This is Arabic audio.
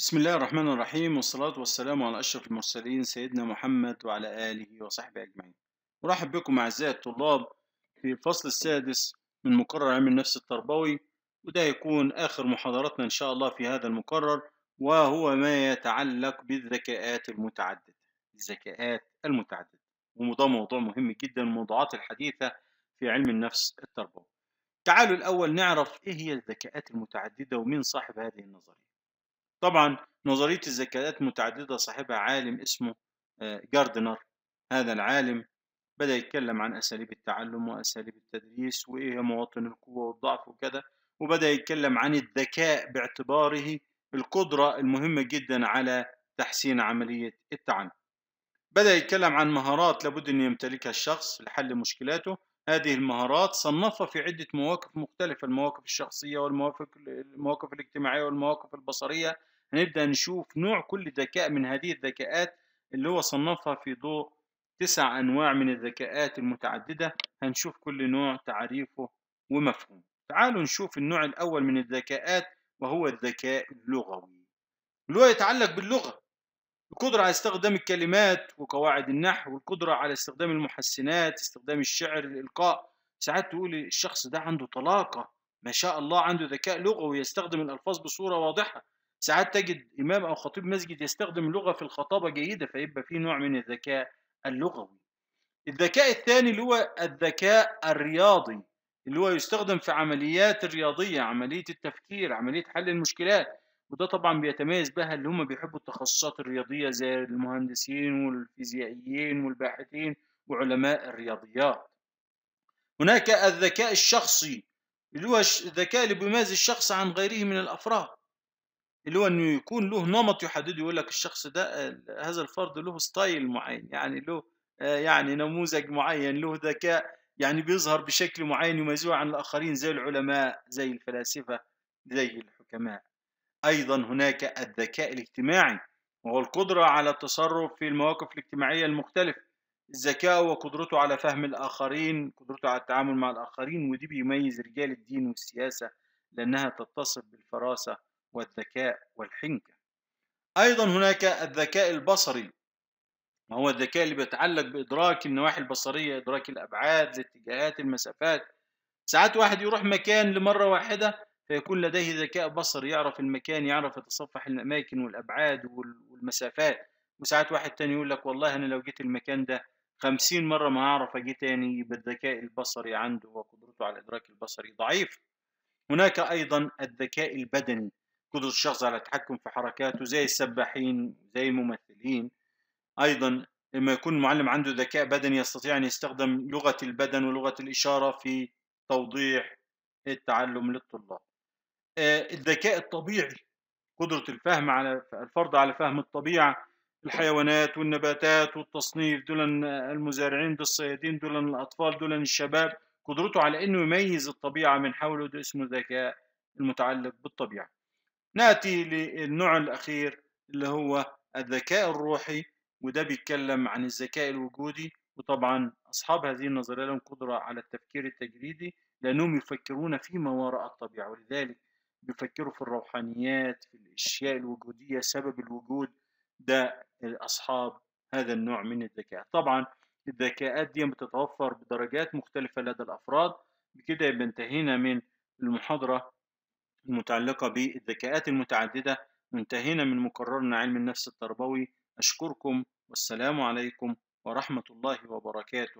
بسم الله الرحمن الرحيم والصلاة والسلام على أشرف المرسلين سيدنا محمد وعلى آله وصحبه أجمعين أرحب بكم أعزائي الطلاب في الفصل السادس من مقرر علم النفس التربوي وده يكون آخر محاضرتنا إن شاء الله في هذا المقرر وهو ما يتعلق بالذكاءات المتعددة الذكاءات المتعددة وده موضوع مهم جدا الموضوعات الحديثة في علم النفس التربوي تعالوا الأول نعرف إيه هي الذكاءات المتعددة ومين صاحب هذه النظرية طبعا نظرية الذكاءات متعددة صاحبها عالم اسمه آه، جاردنر هذا العالم بدأ يتكلم عن أساليب التعلم وأساليب التدريس وإيه مواطن القوة والضعف وكذا وبدأ يتكلم عن الذكاء باعتباره القدرة المهمة جدا على تحسين عملية التعلم بدأ يتكلم عن مهارات لابد أن يمتلكها الشخص لحل مشكلاته هذه المهارات صنفها في عدة مواقف مختلفة المواقف الشخصية والمواقف المواقف الاجتماعية والمواقف البصرية هنبدأ نشوف نوع كل ذكاء من هذه الذكاءات اللي هو صنفها في ضوء تسع أنواع من الذكاءات المتعددة هنشوف كل نوع تعريفه ومفهومه تعالوا نشوف النوع الأول من الذكاءات وهو الذكاء اللغوي اللي هو يتعلق باللغة القدرة على استخدام الكلمات وقواعد النحو والقدرة على استخدام المحسنات استخدام الشعر الإلقاء ساعات تقول الشخص ده عنده طلاقة ما شاء الله عنده ذكاء لغوي يستخدم الألفاظ بصورة واضحة ساعات تجد إمام أو خطيب مسجد يستخدم لغة في الخطابة جيدة فيبقى فيه نوع من الذكاء اللغوي الذكاء الثاني اللي هو الذكاء الرياضي اللي هو يستخدم في عمليات الرياضية عملية التفكير عملية حل المشكلات وده طبعا بيتميز بها اللي هم بيحبوا التخصصات الرياضية زي المهندسين والفيزيائيين والباحثين وعلماء الرياضيات هناك الذكاء الشخصي اللي هو الذكاء اللي بيميز الشخص عن غيره من الأفراد اللي هو انه يكون له نمط يحدده يقول لك الشخص ده آه، هذا الفرد له ستايل معين يعني له آه، يعني نموذج معين له ذكاء يعني بيظهر بشكل معين يميزه عن الاخرين زي العلماء زي الفلاسفه زي الحكماء ايضا هناك الذكاء الاجتماعي وهو القدره على التصرف في المواقف الاجتماعيه المختلفه الذكاء وقدرته على فهم الاخرين قدرته على التعامل مع الاخرين ودي بيميز رجال الدين والسياسه لانها تتصف بالفراسه والذكاء والحنكة أيضا هناك الذكاء البصري ما هو الذكاء اللي بيتعلق بإدراك النواحي البصرية إدراك الأبعاد الاتجاهات المسافات ساعات واحد يروح مكان لمرة واحدة فيكون لديه ذكاء بصري يعرف المكان يعرف يتصفح الأماكن والأبعاد والمسافات وساعات واحد تاني يقول لك والله أنا لو جيت المكان ده خمسين مرة ما هعرف أجي تاني بالذكاء البصري عنده وقدرته على الإدراك البصري ضعيف هناك أيضا الذكاء البدني قدرة الشخص على التحكم في حركاته زي السباحين زي الممثلين أيضا لما يكون المعلم عنده ذكاء بدني يستطيع أن يستخدم لغة البدن ولغة الإشارة في توضيح التعلم للطلاب آه، الذكاء الطبيعي قدرة الفهم على الفرد على فهم الطبيعة الحيوانات والنباتات والتصنيف دول المزارعين بالصيادين دول الأطفال دول الشباب قدرته على أنه يميز الطبيعة من حوله ده اسمه ذكاء المتعلق بالطبيعة ناتي للنوع الاخير اللي هو الذكاء الروحي وده بيتكلم عن الذكاء الوجودي وطبعا اصحاب هذه النظريه لهم قدره على التفكير التجريدي لانهم يفكرون فيما وراء الطبيعه ولذلك بيفكروا في الروحانيات في الاشياء الوجوديه سبب الوجود ده اصحاب هذا النوع من الذكاء طبعا الذكاءات دي بتتوفر بدرجات مختلفه لدى الافراد بكده يبقى انتهينا من المحاضره المتعلقة بالذكاءات المتعددة انتهينا من مقررنا علم النفس التربوي أشكركم والسلام عليكم ورحمة الله وبركاته